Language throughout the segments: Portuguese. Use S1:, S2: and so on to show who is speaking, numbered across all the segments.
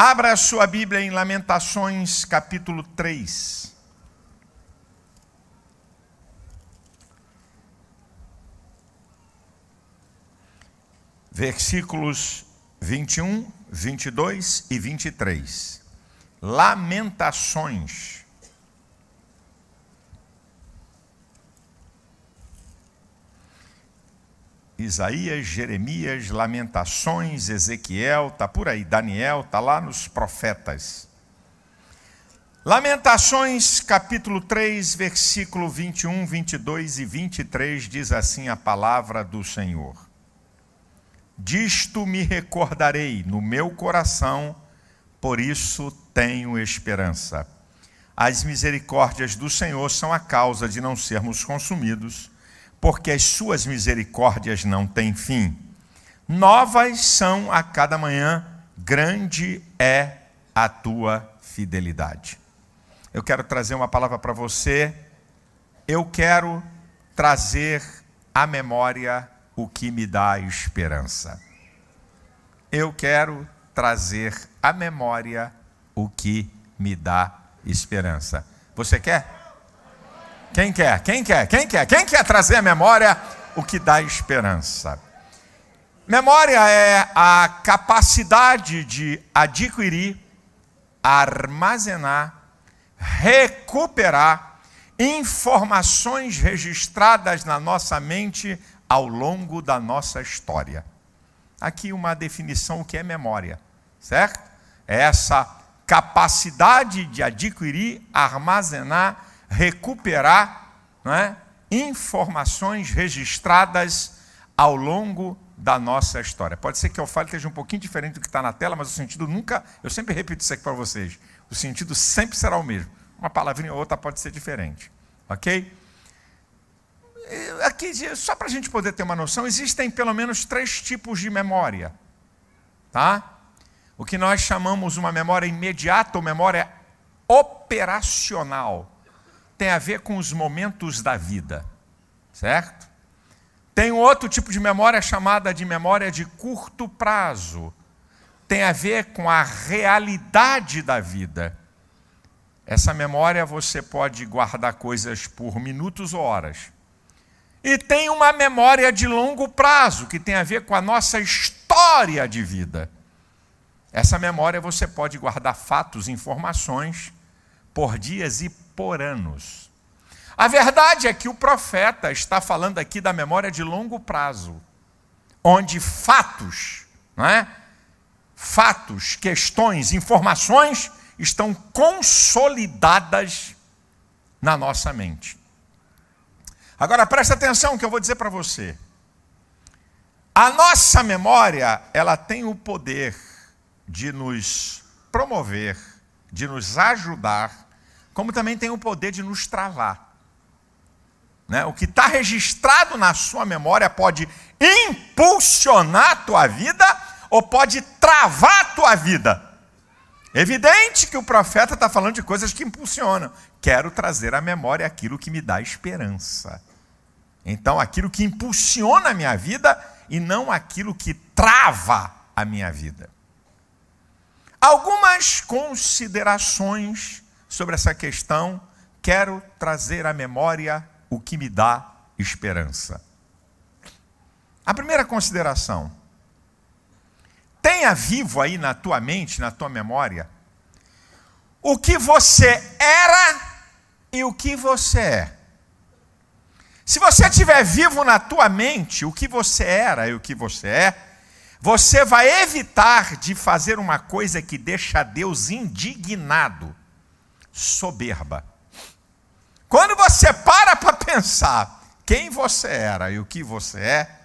S1: Abra a sua Bíblia em Lamentações, capítulo 3. Versículos 21, 22 e 23. Lamentações Isaías, Jeremias, Lamentações, Ezequiel, tá por aí, Daniel, tá lá nos profetas. Lamentações, capítulo 3, versículo 21, 22 e 23 diz assim a palavra do Senhor: Disto me recordarei no meu coração, por isso tenho esperança. As misericórdias do Senhor são a causa de não sermos consumidos porque as suas misericórdias não têm fim. Novas são a cada manhã, grande é a tua fidelidade. Eu quero trazer uma palavra para você. Eu quero trazer à memória o que me dá esperança. Eu quero trazer à memória o que me dá esperança. Você quer? Quem quer? Quem quer? Quem quer? Quem quer trazer à memória o que dá esperança? Memória é a capacidade de adquirir, armazenar, recuperar informações registradas na nossa mente ao longo da nossa história. Aqui uma definição que é memória, certo? É essa capacidade de adquirir, armazenar, recuperar é? informações registradas ao longo da nossa história. Pode ser que eu fale que esteja um pouquinho diferente do que está na tela, mas o sentido nunca. Eu sempre repito isso aqui para vocês. O sentido sempre será o mesmo. Uma palavrinha ou outra pode ser diferente. Ok? Aqui, só para a gente poder ter uma noção, existem pelo menos três tipos de memória. Tá? O que nós chamamos uma memória imediata ou memória operacional tem a ver com os momentos da vida, certo? Tem outro tipo de memória chamada de memória de curto prazo. Tem a ver com a realidade da vida. Essa memória você pode guardar coisas por minutos ou horas. E tem uma memória de longo prazo, que tem a ver com a nossa história de vida. Essa memória você pode guardar fatos, informações por dias e por anos. A verdade é que o profeta está falando aqui da memória de longo prazo, onde fatos, não é? fatos, questões, informações estão consolidadas na nossa mente. Agora presta atenção que eu vou dizer para você. A nossa memória, ela tem o poder de nos promover, de nos ajudar como também tem o poder de nos travar. Né? O que está registrado na sua memória pode impulsionar a tua vida ou pode travar a tua vida. Evidente que o profeta está falando de coisas que impulsionam. Quero trazer à memória aquilo que me dá esperança. Então, aquilo que impulsiona a minha vida e não aquilo que trava a minha vida. Algumas considerações sobre essa questão, quero trazer à memória o que me dá esperança. A primeira consideração: tenha vivo aí na tua mente, na tua memória, o que você era e o que você é. Se você tiver vivo na tua mente o que você era e o que você é, você vai evitar de fazer uma coisa que deixa Deus indignado soberba. Quando você para para pensar quem você era e o que você é,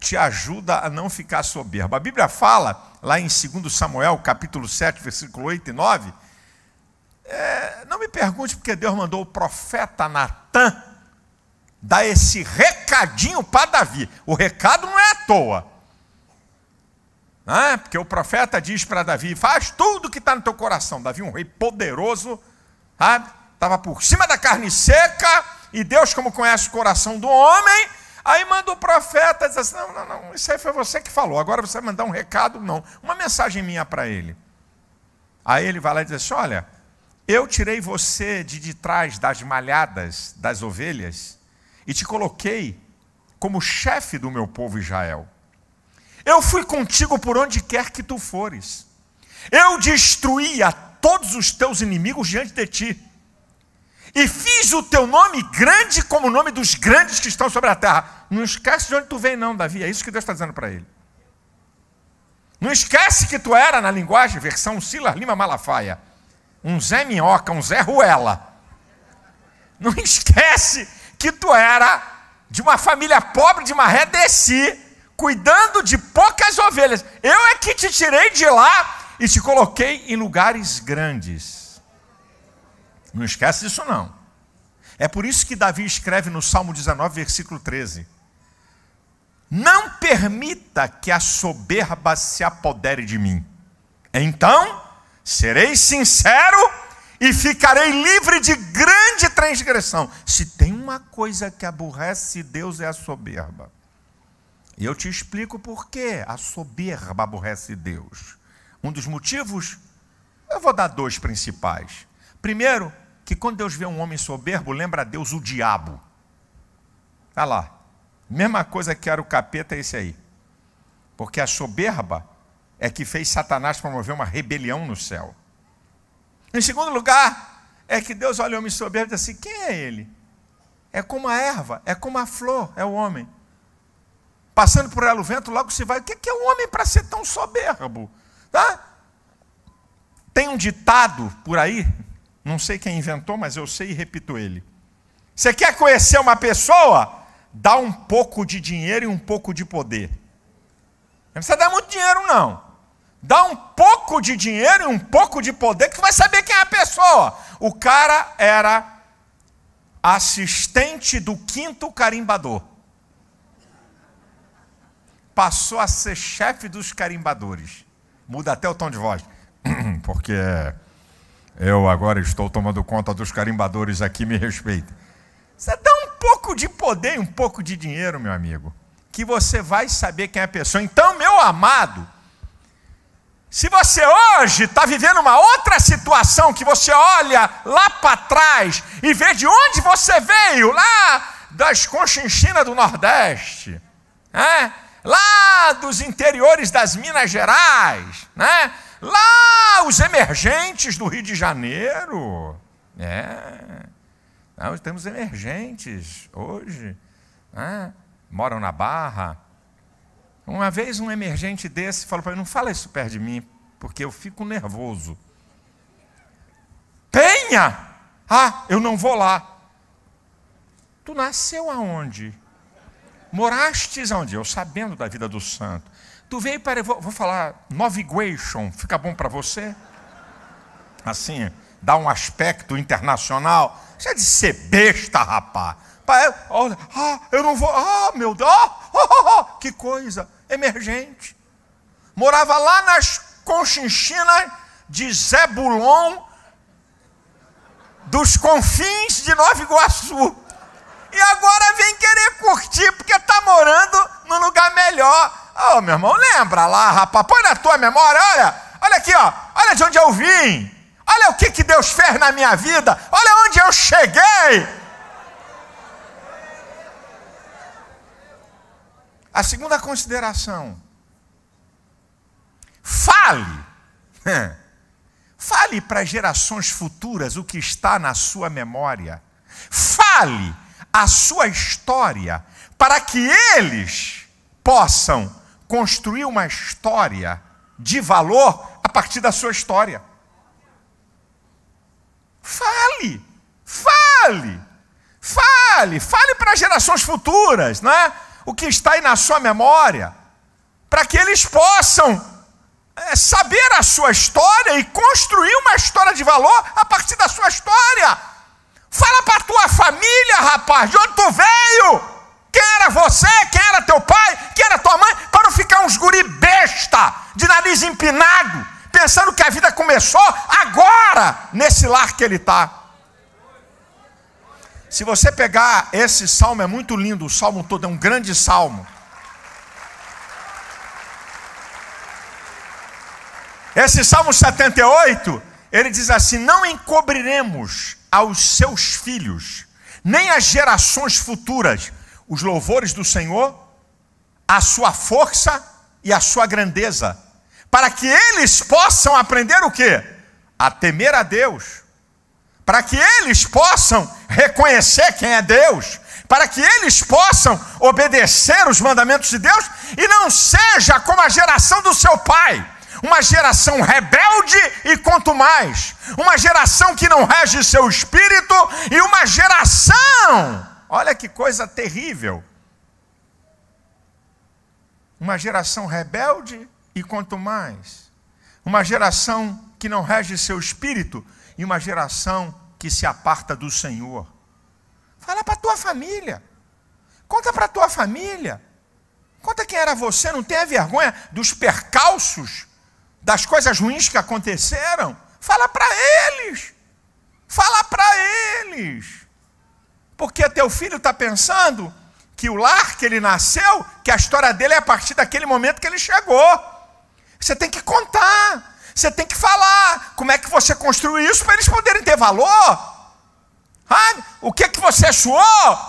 S1: te ajuda a não ficar soberba. A Bíblia fala, lá em 2 Samuel, capítulo 7, versículo 8 e 9, é, não me pergunte porque Deus mandou o profeta Natan dar esse recadinho para Davi. O recado não é à toa. Né? Porque o profeta diz para Davi: faz tudo que está no teu coração. Davi, um rei poderoso, Estava por cima da carne seca, e Deus, como conhece o coração do homem, aí manda o profeta diz assim: não, não, não, isso aí foi você que falou, agora você vai mandar um recado, não, uma mensagem minha para ele. Aí ele vai lá e diz assim: olha, eu tirei você de, de trás das malhadas das ovelhas e te coloquei como chefe do meu povo Israel. Eu fui contigo por onde quer que tu fores. Eu destruí a todos os teus inimigos diante de ti. E fiz o teu nome grande como o nome dos grandes que estão sobre a terra. Não esquece de onde tu vem, não, Davi. É isso que Deus está dizendo para ele. Não esquece que tu era, na linguagem, versão Silas Lima Malafaia, um Zé Minhoca, um Zé Ruela. Não esquece que tu era de uma família pobre de Maré Desci, cuidando de poucas ovelhas. Eu é que te tirei de lá e te coloquei em lugares grandes. Não esquece disso não. É por isso que Davi escreve no Salmo 19, versículo 13: Não permita que a soberba se apodere de mim. Então, serei sincero e ficarei livre de grande transgressão. Se tem uma coisa que aborrece Deus é a soberba. E eu te explico por que a soberba aborrece Deus. Um dos motivos, eu vou dar dois principais. Primeiro, que quando Deus vê um homem soberbo, lembra a Deus o diabo. Olha lá, mesma coisa que era o capeta, é esse aí. Porque a soberba é que fez Satanás promover uma rebelião no céu. Em segundo lugar, é que Deus olha o homem soberbo e diz assim: quem é ele? É como a erva, é como a flor, é o homem. Passando por ela o vento, logo se vai. O que é um homem para ser tão soberbo? Tá? Tem um ditado por aí, não sei quem inventou, mas eu sei e repito ele. Você quer conhecer uma pessoa? Dá um pouco de dinheiro e um pouco de poder. Não precisa dar muito dinheiro, não. Dá um pouco de dinheiro e um pouco de poder, que você vai saber quem é a pessoa. O cara era assistente do quinto carimbador passou a ser chefe dos carimbadores. Muda até o tom de voz, porque eu agora estou tomando conta dos carimbadores aqui, me respeita. Você dá um pouco de poder, um pouco de dinheiro, meu amigo, que você vai saber quem é a pessoa. Então, meu amado, se você hoje está vivendo uma outra situação que você olha lá para trás e vê de onde você veio, lá das conchinchinas do Nordeste, é? lá dos interiores das Minas Gerais, né? lá os emergentes do Rio de Janeiro. É. Nós temos emergentes hoje, né? moram na Barra. Uma vez um emergente desse falou para mim: não fala isso perto de mim, porque eu fico nervoso. Penha! Ah, eu não vou lá. Tu nasceu aonde? Morastes onde? Eu sabendo da vida do santo. Tu veio para. Vou, vou falar navigation, fica bom para você? Assim, dá um aspecto internacional. Você é de ser besta, rapá. Olha, ah, eu não vou. Ah, meu Deus! Ah, ah, ah, ah, que coisa! Emergente. Morava lá nas conchinchinas de Zebulon, dos confins de Nova Iguaçu e agora vem querer curtir porque está morando num lugar melhor. Ô oh, meu irmão, lembra lá, rapaz, põe na tua memória, olha, olha aqui, ó, olha de onde eu vim, olha o que, que Deus fez na minha vida, olha onde eu cheguei. A segunda consideração, fale, fale para gerações futuras o que está na sua memória, fale a sua história, para que eles possam construir uma história de valor a partir da sua história. Fale, fale, fale, fale para gerações futuras, não é? O que está aí na sua memória, para que eles possam é, saber a sua história e construir uma história de valor a partir da sua história. Fala para tua família, rapaz, de onde tu veio? Quem era você? Quem era teu pai? Quem era tua mãe? Para não ficar uns guri besta, de nariz empinado, pensando que a vida começou agora, nesse lar que ele está. Se você pegar esse salmo, é muito lindo, o salmo todo é um grande salmo. Esse salmo 78, ele diz assim: Não encobriremos aos seus filhos, nem às gerações futuras, os louvores do Senhor, a sua força e a sua grandeza, para que eles possam aprender o que? A temer a Deus, para que eles possam reconhecer quem é Deus, para que eles possam obedecer os mandamentos de Deus e não seja como a geração do seu pai uma geração rebelde e quanto mais, uma geração que não rege seu espírito e uma geração, olha que coisa terrível, uma geração rebelde e quanto mais, uma geração que não rege seu espírito e uma geração que se aparta do Senhor. Fala para a tua família, conta para a tua família. Conta quem era você, não tenha vergonha dos percalços das coisas ruins que aconteceram, fala para eles. Fala para eles. Porque teu filho está pensando que o lar que ele nasceu, que a história dele é a partir daquele momento que ele chegou. Você tem que contar, você tem que falar como é que você construiu isso para eles poderem ter valor. Ah, o que que você suou?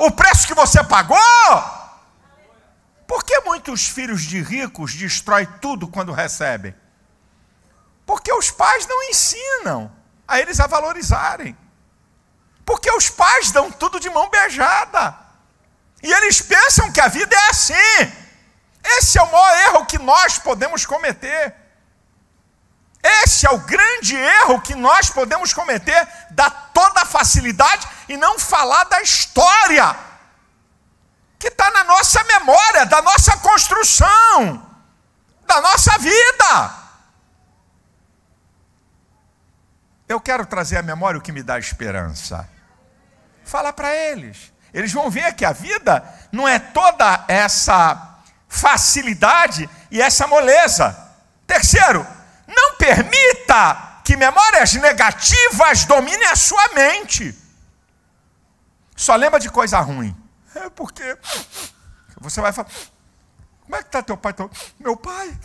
S1: O preço que você pagou? Por que muitos filhos de ricos destrói tudo quando recebem? Porque os pais não ensinam a eles a valorizarem. Porque os pais dão tudo de mão beijada. E eles pensam que a vida é assim. Esse é o maior erro que nós podemos cometer. Esse é o grande erro que nós podemos cometer, dar toda a facilidade e não falar da história que está na nossa memória, da nossa construção, da nossa vida. Eu quero trazer à memória o que me dá esperança. Fala para eles. Eles vão ver que a vida não é toda essa facilidade e essa moleza. Terceiro, não permita que memórias negativas dominem a sua mente. Só lembra de coisa ruim. É porque você vai falar, como é que está teu pai? Meu pai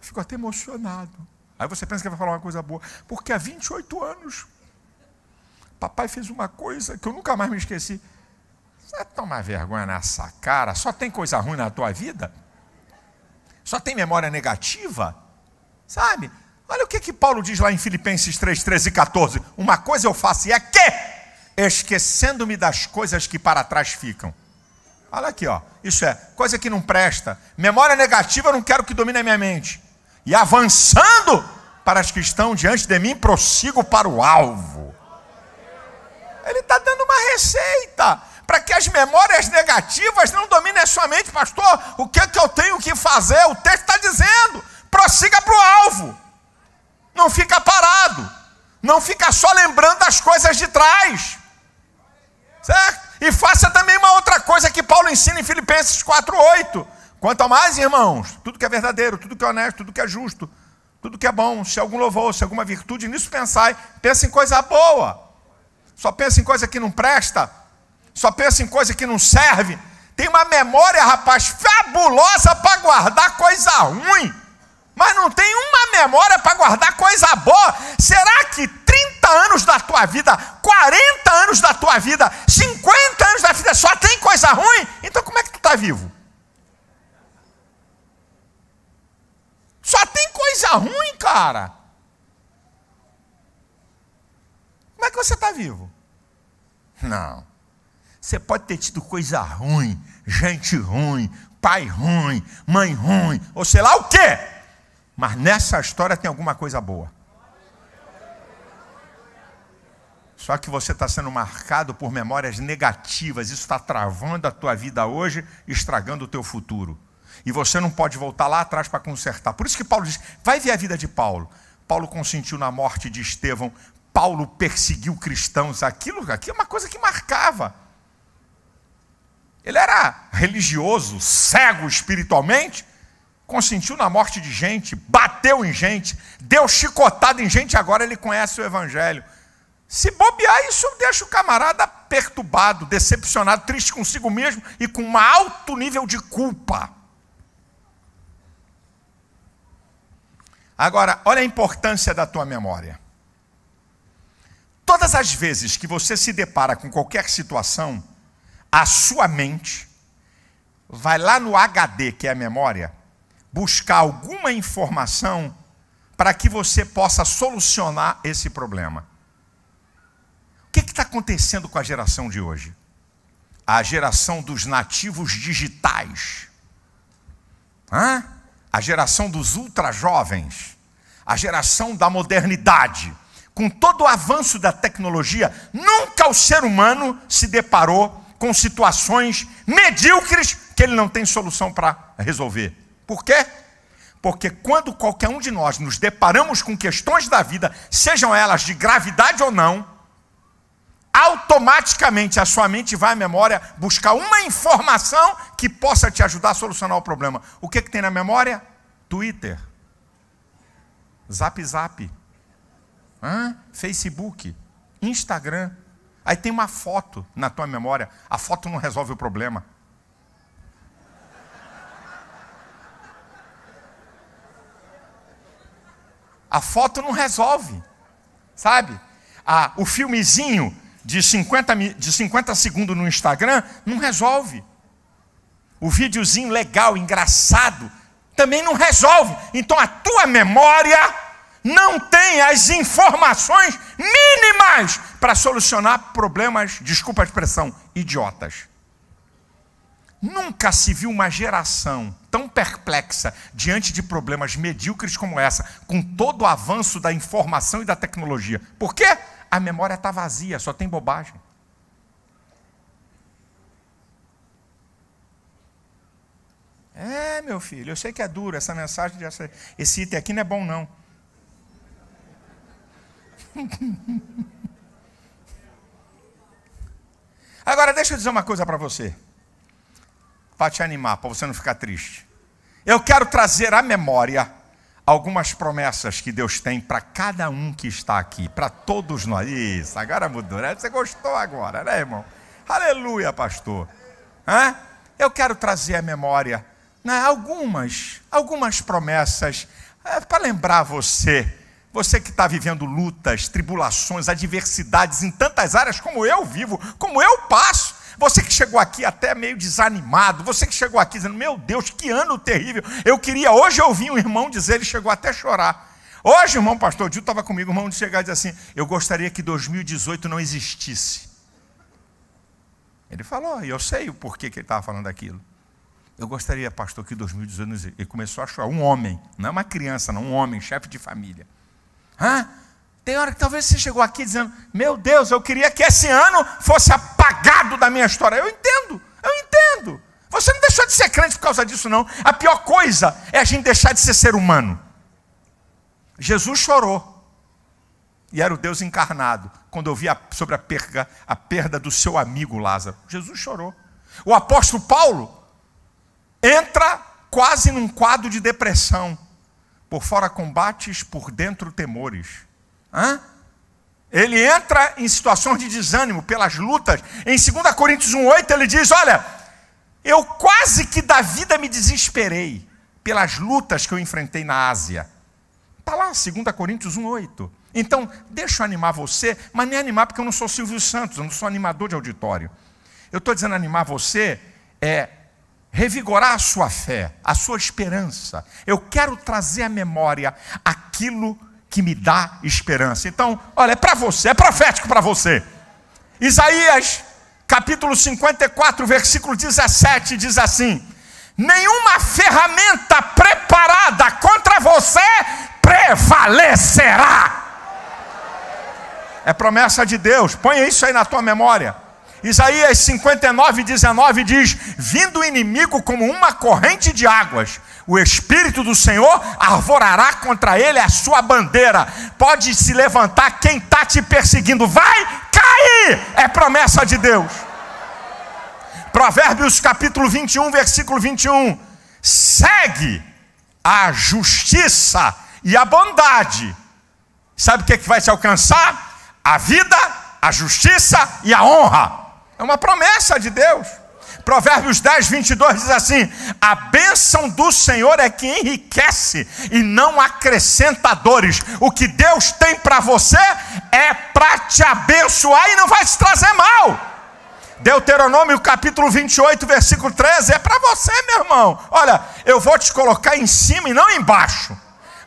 S1: ficou até emocionado. Aí você pensa que vai falar uma coisa boa, porque há 28 anos papai fez uma coisa que eu nunca mais me esqueci. Você vai tomar vergonha nessa cara? Só tem coisa ruim na tua vida? Só tem memória negativa? Sabe? Olha o que, que Paulo diz lá em Filipenses 3, 13 e 14. Uma coisa eu faço e é que, esquecendo-me das coisas que para trás ficam. Olha aqui, ó. Isso é coisa que não presta. Memória negativa eu não quero que domine a minha mente e avançando para as que estão diante de mim, prossigo para o alvo. Ele está dando uma receita para que as memórias negativas não dominem a sua mente, pastor. O que, é que eu tenho que fazer? O texto está dizendo: prossiga para o alvo, não fica parado, não fica só lembrando das coisas de trás, certo? E faça também uma outra coisa que Paulo ensina em Filipenses 4,8 Quanto mais, irmãos, tudo que é verdadeiro, tudo que é honesto, tudo que é justo, tudo que é bom, se algum louvor, se alguma virtude, nisso pensai, pensa em coisa boa. Só pensa em coisa que não presta, só pensa em coisa que não serve. Tem uma memória, rapaz, fabulosa para guardar coisa ruim, mas não tem uma memória para guardar coisa boa. Será que 30 anos da tua vida, 40 anos da tua vida, 50 anos da vida só tem coisa ruim? Então como é que tu está vivo? Só tem coisa ruim, cara. Como é que você está vivo? Não. Você pode ter tido coisa ruim, gente ruim, pai ruim, mãe ruim, ou sei lá o quê. Mas nessa história tem alguma coisa boa. Só que você está sendo marcado por memórias negativas. Isso está travando a tua vida hoje, estragando o teu futuro. E você não pode voltar lá atrás para consertar. Por isso que Paulo diz: vai ver a vida de Paulo. Paulo consentiu na morte de Estevão. Paulo perseguiu cristãos. Aquilo aqui é uma coisa que marcava. Ele era religioso, cego espiritualmente, consentiu na morte de gente, bateu em gente, deu chicotada em gente, agora ele conhece o Evangelho. Se bobear, isso deixa o camarada perturbado, decepcionado, triste consigo mesmo e com um alto nível de culpa. Agora, olha a importância da tua memória. Todas as vezes que você se depara com qualquer situação, a sua mente vai lá no HD, que é a memória, buscar alguma informação para que você possa solucionar esse problema. O que está acontecendo com a geração de hoje? A geração dos nativos digitais. Hã? a geração dos ultra jovens, a geração da modernidade, com todo o avanço da tecnologia, nunca o ser humano se deparou com situações medíocres que ele não tem solução para resolver. Por quê? Porque quando qualquer um de nós nos deparamos com questões da vida, sejam elas de gravidade ou não, automaticamente a sua mente vai à memória buscar uma informação que possa te ajudar a solucionar o problema. O que, que tem na memória? Twitter, Zap Zap, Hã? Facebook, Instagram. Aí tem uma foto na tua memória. A foto não resolve o problema. A foto não resolve, sabe? Ah, o filmezinho de 50, de 50 segundos no Instagram não resolve. O videozinho legal, engraçado, também não resolve. Então a tua memória não tem as informações mínimas para solucionar problemas, desculpa a expressão, idiotas. Nunca se viu uma geração tão perplexa diante de problemas medíocres como essa, com todo o avanço da informação e da tecnologia. Por quê? a memória está vazia, só tem bobagem. É, meu filho, eu sei que é duro, essa mensagem, de esse item aqui não é bom, não. Agora, deixa eu dizer uma coisa para você, para te animar, para você não ficar triste. Eu quero trazer à memória algumas promessas que Deus tem para cada um que está aqui, para todos nós. Isso, agora mudou, né? Você gostou agora, né, irmão? Aleluia, pastor. Hã? Eu quero trazer à memória né, algumas, algumas promessas é, para lembrar você. Você que está vivendo lutas, tribulações, adversidades em tantas áreas como eu vivo, como eu passo. Você que chegou aqui até meio desanimado, você que chegou aqui dizendo: Meu Deus, que ano terrível. Eu queria hoje eu ouvi um irmão dizer, ele chegou até a chorar. Hoje, irmão pastor Dil estava comigo, o irmão de chegar e dizer assim: Eu gostaria que 2018 não existisse. Ele falou, e eu sei o porquê que ele estava falando daquilo. Eu gostaria, pastor, que 2018 ele começou a chorar. Um homem, não é uma criança, não, um homem, chefe de família. Hã? Tem hora que talvez você chegou aqui dizendo: Meu Deus, eu queria que esse ano fosse apagado da minha história. Eu entendo, eu entendo. Você não deixou de ser crente por causa disso, não. A pior coisa é a gente deixar de ser ser humano. Jesus chorou. E era o Deus encarnado, quando ouvia sobre a perda, a perda do seu amigo Lázaro. Jesus chorou. O apóstolo Paulo entra quase num quadro de depressão. Por fora combates, por dentro temores. Hã? Ele entra em situações de desânimo pelas lutas. Em 2 Coríntios 1,8 ele diz: Olha, eu quase que da vida me desesperei pelas lutas que eu enfrentei na Ásia. Está lá, 2 Coríntios 1,8. Então, deixa eu animar você, mas nem animar porque eu não sou Silvio Santos, eu não sou animador de auditório. Eu estou dizendo animar você é revigorar a sua fé, a sua esperança. Eu quero trazer à memória aquilo que que me dá esperança. Então, olha, é para você, é profético para você. Isaías, capítulo 54, versículo 17, diz assim: Nenhuma ferramenta preparada contra você prevalecerá. É promessa de Deus, ponha isso aí na tua memória. Isaías 59, 19 diz: Vindo o inimigo como uma corrente de águas, o Espírito do Senhor arvorará contra ele a sua bandeira. Pode se levantar quem está te perseguindo, vai cair, é promessa de Deus. Provérbios capítulo 21, versículo 21. Segue a justiça e a bondade. Sabe o que, é que vai te alcançar? A vida, a justiça e a honra. É uma promessa de Deus. Provérbios 10, 22 diz assim: A bênção do Senhor é que enriquece e não acrescenta dores. O que Deus tem para você é para te abençoar e não vai te trazer mal. Deuteronômio capítulo 28, versículo 13, é para você, meu irmão. Olha, eu vou te colocar em cima e não embaixo.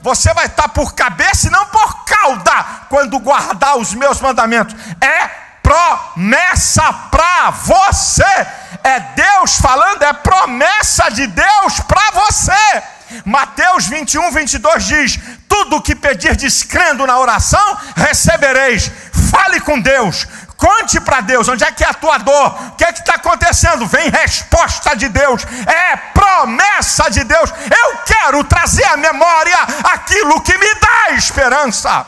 S1: Você vai estar por cabeça e não por cauda quando guardar os meus mandamentos. É promessa para você. É Deus falando, é promessa de Deus para você. Mateus 21, 22 diz: Tudo o que pedir descrendo na oração, recebereis. Fale com Deus, Conte para Deus onde é que é a tua dor, o que é que está acontecendo. Vem resposta de Deus, é promessa de Deus. Eu quero trazer à memória aquilo que me dá esperança.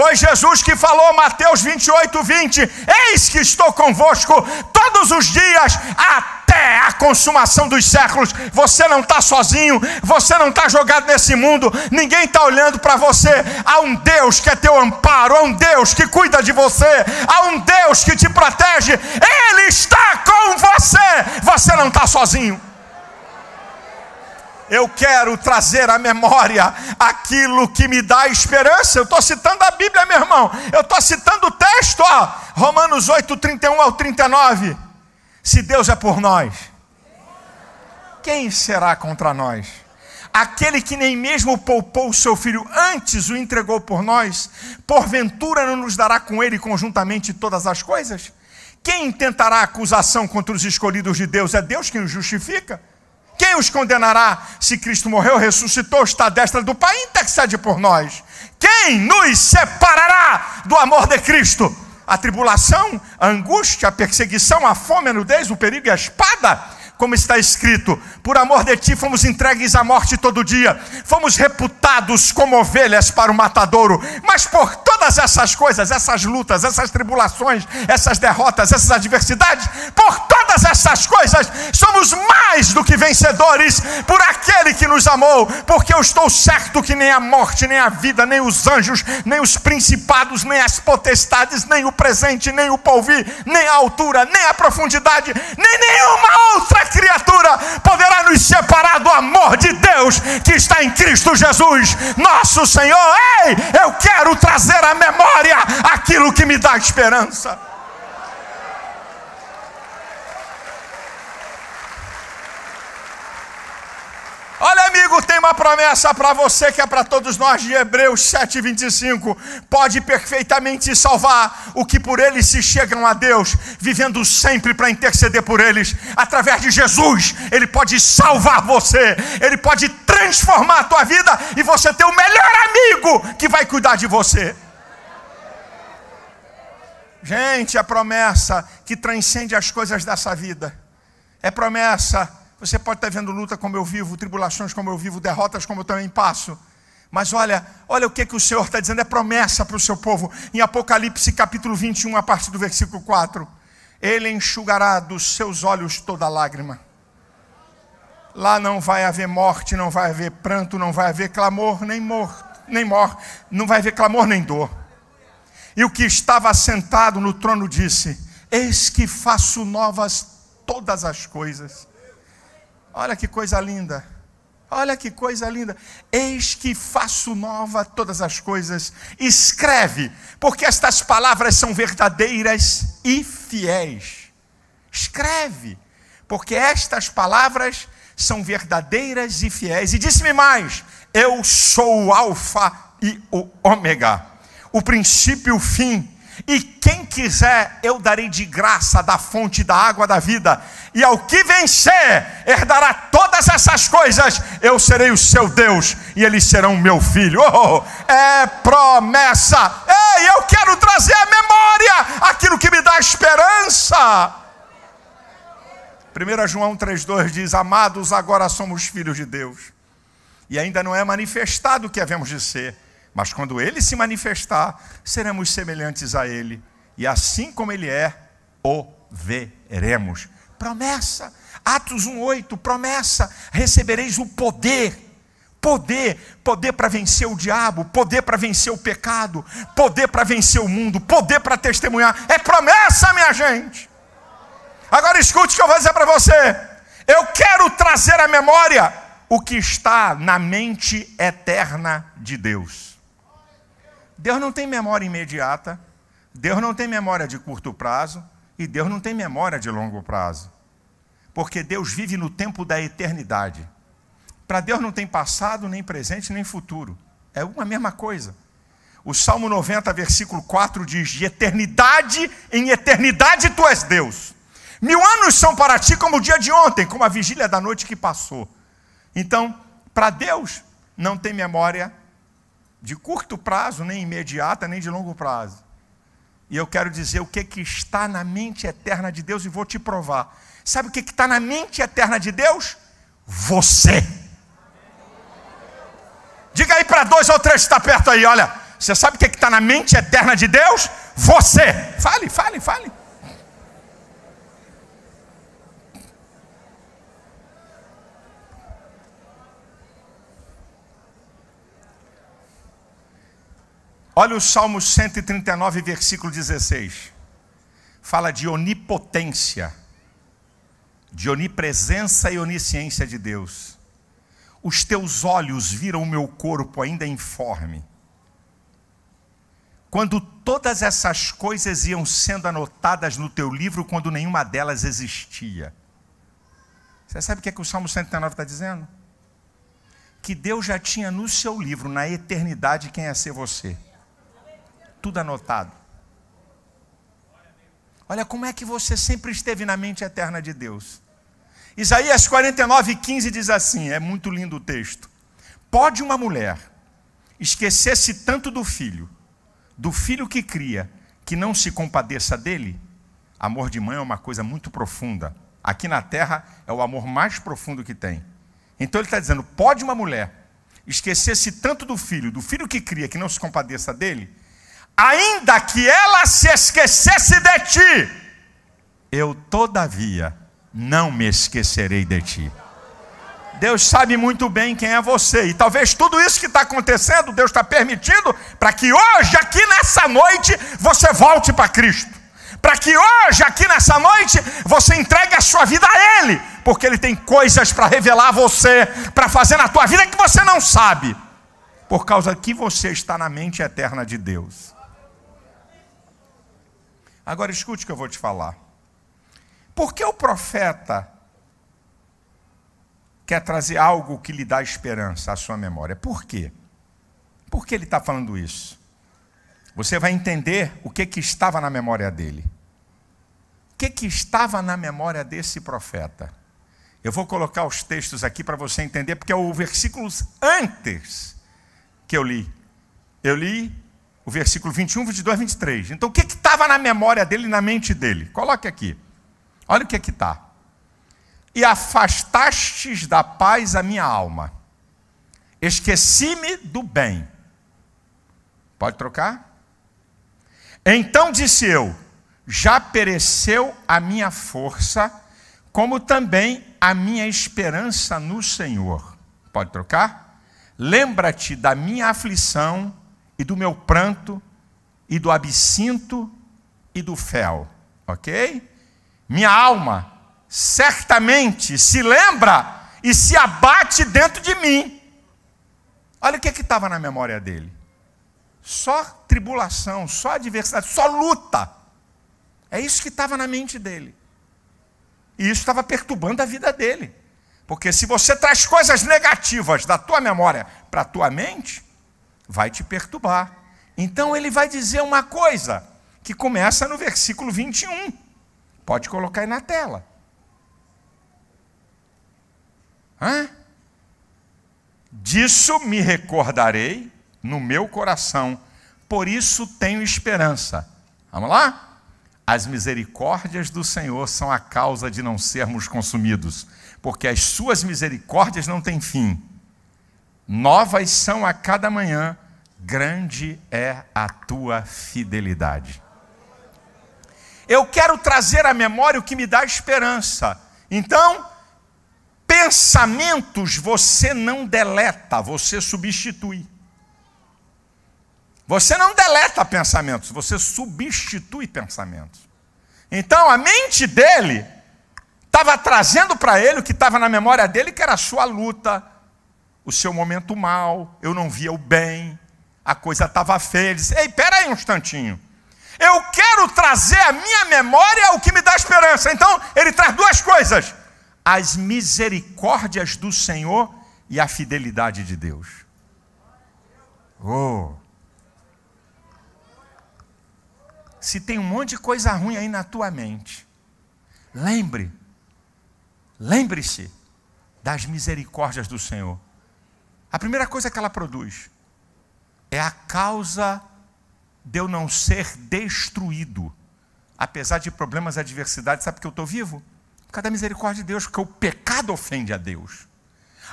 S1: Foi Jesus que falou, Mateus 28, 20: Eis que estou convosco todos os dias, até a consumação dos séculos. Você não está sozinho, você não está jogado nesse mundo, ninguém está olhando para você. Há um Deus que é teu amparo, há um Deus que cuida de você, há um Deus que te protege. Ele está com você, você não está sozinho eu quero trazer à memória aquilo que me dá esperança. Eu estou citando a Bíblia, meu irmão. Eu estou citando o texto, ó, Romanos 8, 31 ao 39. Se Deus é por nós, quem será contra nós? Aquele que nem mesmo poupou o seu filho, antes o entregou por nós, porventura não nos dará com ele conjuntamente todas as coisas? Quem tentará acusação contra os escolhidos de Deus? É Deus quem os justifica? Quem os condenará? Se Cristo morreu, ressuscitou, está à destra do Pai, intercede por nós. Quem nos separará do amor de Cristo? A tribulação, a angústia, a perseguição, a fome, a nudez, o perigo e a espada? como está escrito: por amor de ti fomos entregues à morte todo dia, fomos reputados como ovelhas para o matadouro. Mas por todas essas coisas, essas lutas, essas tribulações, essas derrotas, essas adversidades, por todas essas coisas, somos mais do que vencedores por aquele que nos amou, porque eu estou certo que nem a morte, nem a vida, nem os anjos, nem os principados, nem as potestades, nem o presente, nem o polvir, nem a altura, nem a profundidade, nem nenhuma outra criatura poderá nos separar do amor de Deus que está em Cristo Jesus, nosso Senhor. Ei, eu quero trazer à memória aquilo que me dá esperança. Olha, amigo, tem uma promessa para você que é para todos nós de Hebreus 7:25. Pode perfeitamente salvar o que por eles se chegam a Deus, vivendo sempre para interceder por eles. Através de Jesus, ele pode salvar você. Ele pode transformar a tua vida e você ter o melhor amigo que vai cuidar de você. Gente, é promessa que transcende as coisas dessa vida. É promessa você pode estar tá vendo luta como eu vivo, tribulações como eu vivo, derrotas como eu também passo. Mas olha, olha o que, que o Senhor está dizendo, é promessa para o seu povo, em Apocalipse capítulo 21, a partir do versículo 4. Ele enxugará dos seus olhos toda lágrima. Lá não vai haver morte, não vai haver pranto, não vai haver clamor, nem morto, nem mor, não vai haver clamor nem dor. E o que estava sentado no trono disse: Eis que faço novas todas as coisas. Olha que coisa linda. Olha que coisa linda. Eis que faço nova todas as coisas. Escreve, porque estas palavras são verdadeiras e fiéis. Escreve, porque estas palavras são verdadeiras e fiéis. E disse-me mais: Eu sou o Alfa e o Ômega, o princípio e o fim e quem quiser, eu darei de graça da fonte da água da vida. E ao que vencer, herdará todas essas coisas. Eu serei o seu Deus e eles serão meu filho. Oh, oh, oh. é promessa. Ei, eu quero trazer à memória aquilo que me dá esperança. 1 João 3,2 diz: Amados, agora somos filhos de Deus, e ainda não é manifestado o que havemos de ser mas quando ele se manifestar, seremos semelhantes a ele, e assim como ele é, o veremos. Promessa. Atos 1:8, promessa: recebereis o poder. Poder, poder para vencer o diabo, poder para vencer o pecado, poder para vencer o mundo, poder para testemunhar. É promessa, minha gente. Agora escute o que eu vou dizer para você. Eu quero trazer à memória o que está na mente eterna de Deus. Deus não tem memória imediata, Deus não tem memória de curto prazo e Deus não tem memória de longo prazo. Porque Deus vive no tempo da eternidade. Para Deus não tem passado, nem presente, nem futuro. É uma mesma coisa. O Salmo 90, versículo 4 diz: De eternidade em eternidade tu és Deus. Mil anos são para ti como o dia de ontem, como a vigília da noite que passou. Então, para Deus, não tem memória de curto prazo, nem imediata, nem de longo prazo. E eu quero dizer o que, que está na mente eterna de Deus e vou te provar. Sabe o que, que está na mente eterna de Deus? Você. Diga aí para dois ou três que está perto aí, olha. Você sabe o que está na mente eterna de Deus? Você. Fale, fale, fale. Olha o Salmo 139, versículo 16. Fala de onipotência, de onipresença e onisciência de Deus. Os teus olhos viram o meu corpo ainda informe. Quando todas essas coisas iam sendo anotadas no teu livro, quando nenhuma delas existia. Você sabe o que, é que o Salmo 139 está dizendo? Que Deus já tinha no seu livro, na eternidade, quem ia é ser você tudo anotado. Olha como é que você sempre esteve na mente eterna de Deus. Isaías 49, 15 diz assim: é muito lindo o texto. Pode uma mulher esquecer-se tanto do filho, do filho que cria, que não se compadeça dele? Amor de mãe é uma coisa muito profunda. Aqui na terra é o amor mais profundo que tem. Então ele está dizendo: pode uma mulher esquecer-se tanto do filho, do filho que cria, que não se compadeça dele? ainda que ela se esquecesse de ti, eu todavia não me esquecerei de ti. Deus sabe muito bem quem é você, e talvez tudo isso que está acontecendo, Deus está permitindo para que hoje, aqui nessa noite, você volte para Cristo, para que hoje, aqui nessa noite, você entregue a sua vida a Ele, porque Ele tem coisas para revelar a você, para fazer na tua vida que você não sabe, por causa que você está na mente eterna de Deus. Agora escute o que eu vou te falar. Por que o profeta quer trazer algo que lhe dá esperança à sua memória? Por quê? Por que ele está falando isso? Você vai entender o que, que estava na memória dele. O que, que estava na memória desse profeta? Eu vou colocar os textos aqui para você entender, porque é o versículos antes que eu li. Eu li o versículo 21, 22, 23. Então, o que estava na memória dele, na mente dele? Coloque aqui. Olha o que que está. E afastastes da paz a minha alma. Esqueci-me do bem. Pode trocar? Então disse eu: Já pereceu a minha força, como também a minha esperança no Senhor. Pode trocar? Lembra-te da minha aflição e do meu pranto e do absinto e do fel, ok? Minha alma certamente se lembra e se abate dentro de mim. Olha o que é estava na memória dele: só tribulação, só adversidade, só luta. É isso que estava na mente dele. E isso estava perturbando a vida dele. Porque se você traz coisas negativas da tua memória para a tua mente, vai te perturbar. Então ele vai dizer uma coisa que começa no versículo 21. Pode colocar aí na tela. Hã? Disso me recordarei no meu coração, por isso tenho esperança. Vamos lá? As misericórdias do Senhor são a causa de não sermos consumidos, porque as suas misericórdias não têm fim. Novas são a cada manhã, grande é a tua fidelidade. Eu quero trazer à memória o que me dá esperança. Então, pensamentos você não deleta, você substitui. Você não deleta pensamentos, você substitui pensamentos. Então, a mente dele estava trazendo para ele o que estava na memória dele, que era a sua luta, o seu momento mal, eu não via o bem, a coisa estava feia. Ele disse: Ei, peraí um instantinho. Eu quero trazer a minha memória o que me dá esperança. Então, ele traz duas coisas: as misericórdias do Senhor e a fidelidade de Deus. Oh. Se tem um monte de coisa ruim aí na tua mente, lembre, lembre-se das misericórdias do Senhor a primeira coisa que ela produz é a causa de eu não ser destruído, apesar de problemas e adversidades. Sabe que eu estou vivo? Por causa da misericórdia de Deus, porque o pecado ofende a Deus.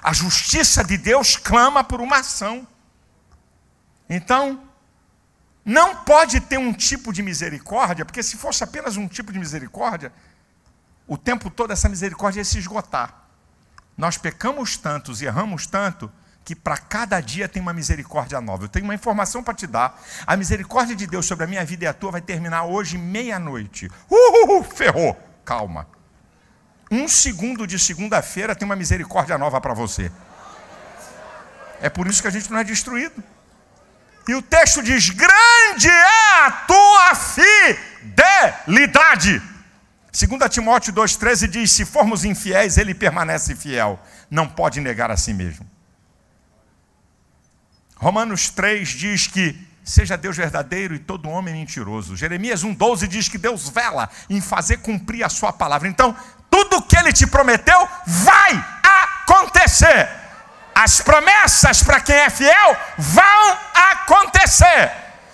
S1: A justiça de Deus clama por uma ação. Então, não pode ter um tipo de misericórdia, porque se fosse apenas um tipo de misericórdia, o tempo todo essa misericórdia ia se esgotar. Nós pecamos tantos e erramos tanto que para cada dia tem uma misericórdia nova. Eu tenho uma informação para te dar. A misericórdia de Deus sobre a minha vida e a tua vai terminar hoje meia-noite. Uhul, ferrou. Calma. Um segundo de segunda-feira tem uma misericórdia nova para você. É por isso que a gente não é destruído. E o texto diz: grande é a tua fidelidade. 2 Timóteo 2,13 diz: se formos infiéis, ele permanece fiel, não pode negar a si mesmo. Romanos 3 diz que seja Deus verdadeiro e todo homem mentiroso. Jeremias 1,12 diz que Deus vela em fazer cumprir a sua palavra. Então, tudo o que ele te prometeu vai acontecer. As promessas para quem é fiel vão acontecer.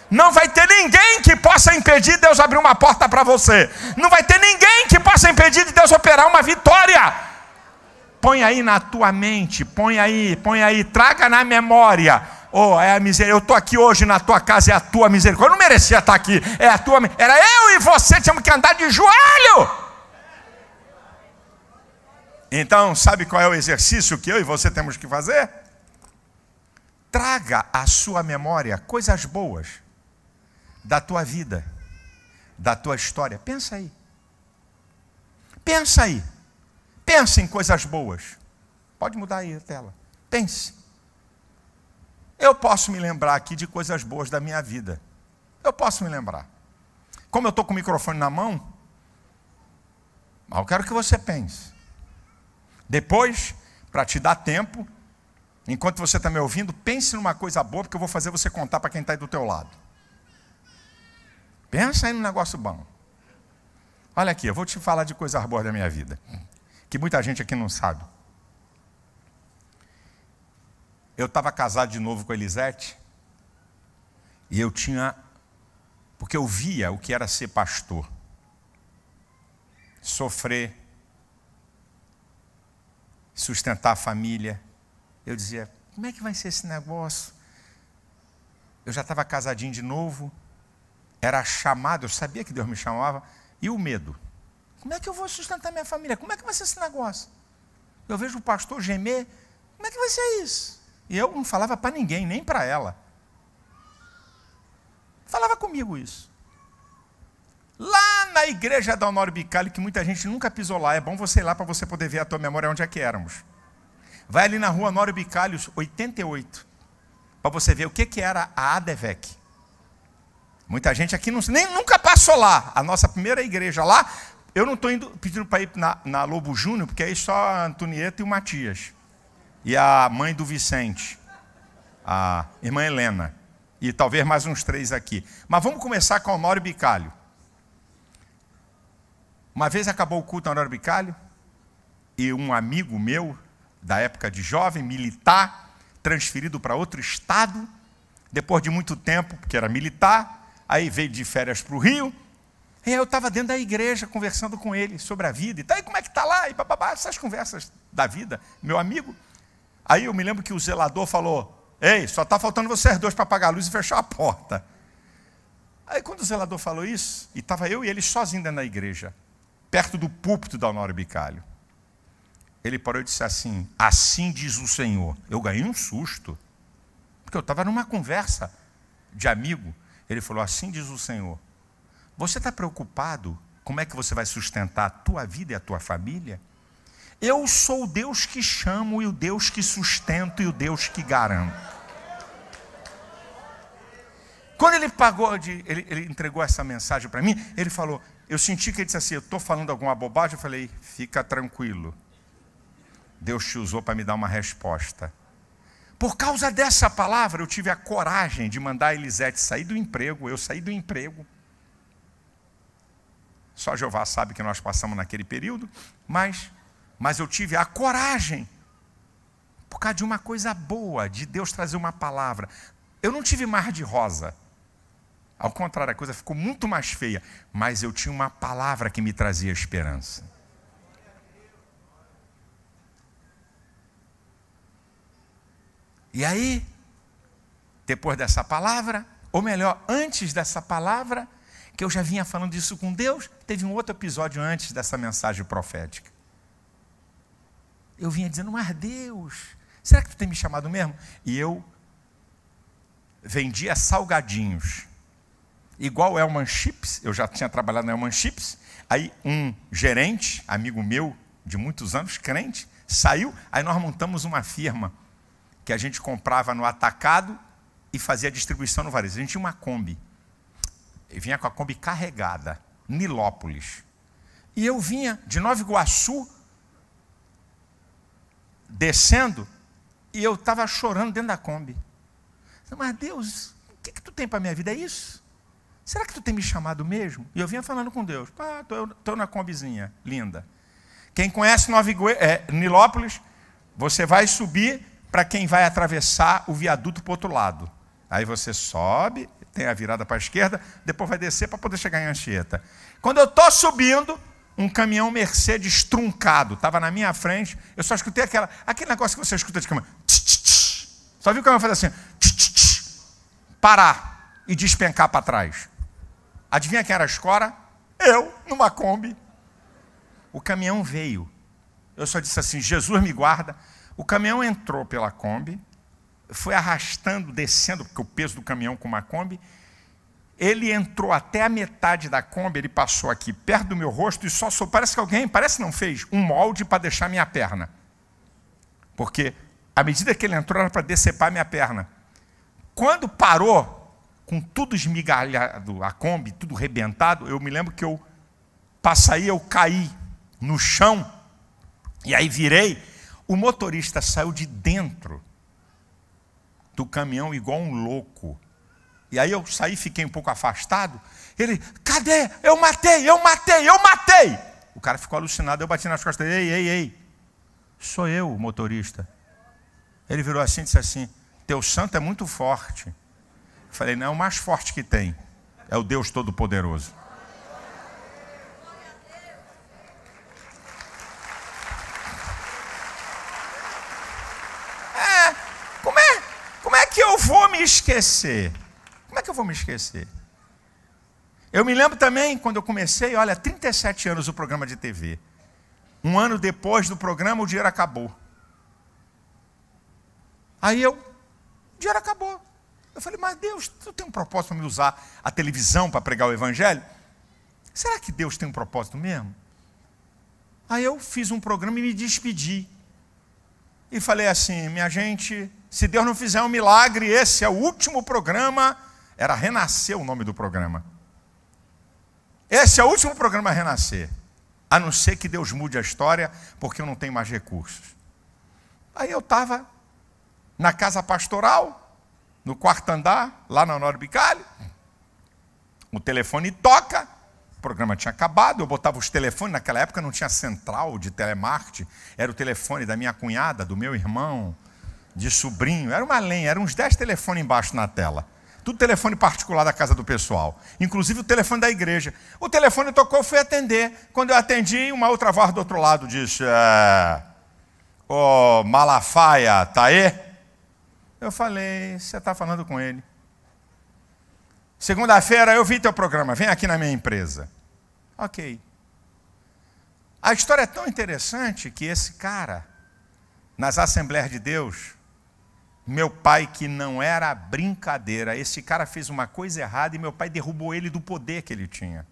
S1: Não vai ter ninguém que possa impedir Deus abrir uma porta para você. Não vai ter ninguém que possa impedir de Deus operar uma vitória põe aí na tua mente, põe aí, põe aí, traga na memória Oh, é a miséria. Eu estou aqui hoje na tua casa, é a tua misericórdia. Eu não merecia estar aqui, é a tua. Era eu e você, tínhamos que andar de joelho. Então, sabe qual é o exercício que eu e você temos que fazer? Traga à sua memória coisas boas da tua vida, da tua história. Pensa aí. Pensa aí. Pensa em coisas boas. Pode mudar aí a tela. Pense. Eu posso me lembrar aqui de coisas boas da minha vida. Eu posso me lembrar. Como eu estou com o microfone na mão, eu quero que você pense. Depois, para te dar tempo, enquanto você está me ouvindo, pense numa coisa boa, porque eu vou fazer você contar para quem está aí do teu lado. Pensa aí num negócio bom. Olha aqui, eu vou te falar de coisas boas da minha vida, que muita gente aqui não sabe. Eu estava casado de novo com a Elisete, e eu tinha. Porque eu via o que era ser pastor, sofrer, sustentar a família. Eu dizia: como é que vai ser esse negócio? Eu já estava casadinho de novo, era chamado, eu sabia que Deus me chamava, e o medo. Como é que eu vou sustentar minha família? Como é que vai ser esse negócio? Eu vejo o pastor gemer, como é que vai ser isso? E eu não falava para ninguém, nem para ela. Falava comigo isso. Lá na igreja da Honório Bicalho, que muita gente nunca pisou lá, é bom você ir lá para você poder ver a tua memória onde é que éramos. Vai ali na rua Honório Bicalho, 88, para você ver o que, que era a ADEVEC. Muita gente aqui não, nem, nunca passou lá, a nossa primeira igreja lá. Eu não estou pedindo para ir na, na Lobo Júnior, porque aí só a Antonieta e o Matias e a mãe do Vicente, a irmã Helena, e talvez mais uns três aqui. Mas vamos começar com Honório Bicalho. Uma vez acabou o culto a Honório Bicalho, e um amigo meu, da época de jovem, militar, transferido para outro estado, depois de muito tempo, porque era militar, aí veio de férias para o Rio, e aí eu estava dentro da igreja conversando com ele sobre a vida, e tal e como é que está lá, e babá essas conversas da vida, meu amigo. Aí eu me lembro que o zelador falou: Ei, só está faltando vocês dois para apagar a luz e fechar a porta. Aí quando o zelador falou isso, e estava eu e ele sozinho dentro da igreja, perto do púlpito da Honório Bicalho, ele parou e disse assim: Assim diz o Senhor. Eu ganhei um susto, porque eu estava numa conversa de amigo. Ele falou: Assim diz o Senhor. Você está preocupado como é que você vai sustentar a tua vida e a tua família? Eu sou o Deus que chamo e o Deus que sustento e o Deus que garanto. Quando ele pagou, de, ele, ele entregou essa mensagem para mim, ele falou, eu senti que ele disse assim, eu estou falando alguma bobagem, eu falei, fica tranquilo. Deus te usou para me dar uma resposta. Por causa dessa palavra, eu tive a coragem de mandar a Elisete sair do emprego, eu saí do emprego. Só Jeová sabe que nós passamos naquele período, mas mas eu tive a coragem, por causa de uma coisa boa, de Deus trazer uma palavra. Eu não tive mar de rosa. Ao contrário, a coisa ficou muito mais feia, mas eu tinha uma palavra que me trazia esperança. E aí, depois dessa palavra, ou melhor, antes dessa palavra, que eu já vinha falando isso com Deus, teve um outro episódio antes dessa mensagem profética eu vinha dizendo, mas Deus, será que tu tem me chamado mesmo? E eu vendia salgadinhos, igual Elman Chips, eu já tinha trabalhado na Elman Chips, aí um gerente, amigo meu de muitos anos, crente, saiu, aí nós montamos uma firma que a gente comprava no atacado e fazia distribuição no varejo. A gente tinha uma Kombi, e vinha com a Kombi carregada, Nilópolis. E eu vinha de Nova Iguaçu descendo e eu estava chorando dentro da Kombi. Mas Deus, o que, que tu tem para a minha vida? É isso? Será que tu tem me chamado mesmo? E eu vinha falando com Deus. Ah, tô na Kombizinha, linda. Quem conhece Nova Igüe, é, Nilópolis, você vai subir para quem vai atravessar o viaduto para o outro lado. Aí você sobe, tem a virada para a esquerda, depois vai descer para poder chegar em Anchieta. Quando eu estou subindo, um caminhão Mercedes truncado, estava na minha frente, eu só escutei aquela, aquele negócio que você escuta de caminhão. Tch, tch, tch. Só vi o caminhão fazer assim, parar e despencar para trás. Adivinha quem era a escora? Eu, numa Kombi. O caminhão veio. Eu só disse assim: Jesus me guarda. O caminhão entrou pela Kombi, foi arrastando, descendo, porque o peso do caminhão com uma Kombi, ele entrou até a metade da Kombi, ele passou aqui perto do meu rosto e só sou. Parece que alguém, parece não fez, um molde para deixar minha perna. Porque à medida que ele entrou, era para decepar minha perna. Quando parou, com tudo esmigalhado, a Kombi, tudo rebentado, eu me lembro que eu passei, eu caí no chão, e aí virei. O motorista saiu de dentro do caminhão igual um louco. E aí eu saí, fiquei um pouco afastado. Ele, cadê? Eu matei, eu matei, eu matei. O cara ficou alucinado, eu bati nas costas dele, ei, ei, ei. Sou eu, o motorista. Ele virou assim e disse assim: Teu santo é muito forte. Eu falei: Não, é o mais forte que tem. É o Deus Todo-Poderoso. É, como é, como é que eu vou me esquecer como é que eu vou me esquecer? Eu me lembro também quando eu comecei, olha, 37 anos o programa de TV. Um ano depois do programa, o dinheiro acabou. Aí eu, o dinheiro acabou. Eu falei, mas Deus, tu tem um propósito para me usar a televisão para pregar o Evangelho? Será que Deus tem um propósito mesmo? Aí eu fiz um programa e me despedi. E falei assim: minha gente, se Deus não fizer um milagre, esse é o último programa era Renascer o nome do programa. Esse é o último programa a renascer. A não ser que Deus mude a história, porque eu não tenho mais recursos. Aí eu estava na casa pastoral, no quarto andar, lá na Norbicale. Bicalho. O telefone toca, o programa tinha acabado, eu botava os telefones, naquela época não tinha central de telemarketing, era o telefone da minha cunhada, do meu irmão, de sobrinho, era uma lenha, eram uns dez telefones embaixo na tela. Tudo telefone particular da casa do pessoal. Inclusive o telefone da igreja. O telefone tocou, fui atender. Quando eu atendi, uma outra voz do outro lado disse: é, Ô oh, Malafaia, tá aí? Eu falei: Você está falando com ele. Segunda-feira eu vi teu programa, vem aqui na minha empresa. Ok. A história é tão interessante que esse cara, nas Assembleias de Deus, meu pai, que não era brincadeira, esse cara fez uma coisa errada e meu pai derrubou ele do poder que ele tinha.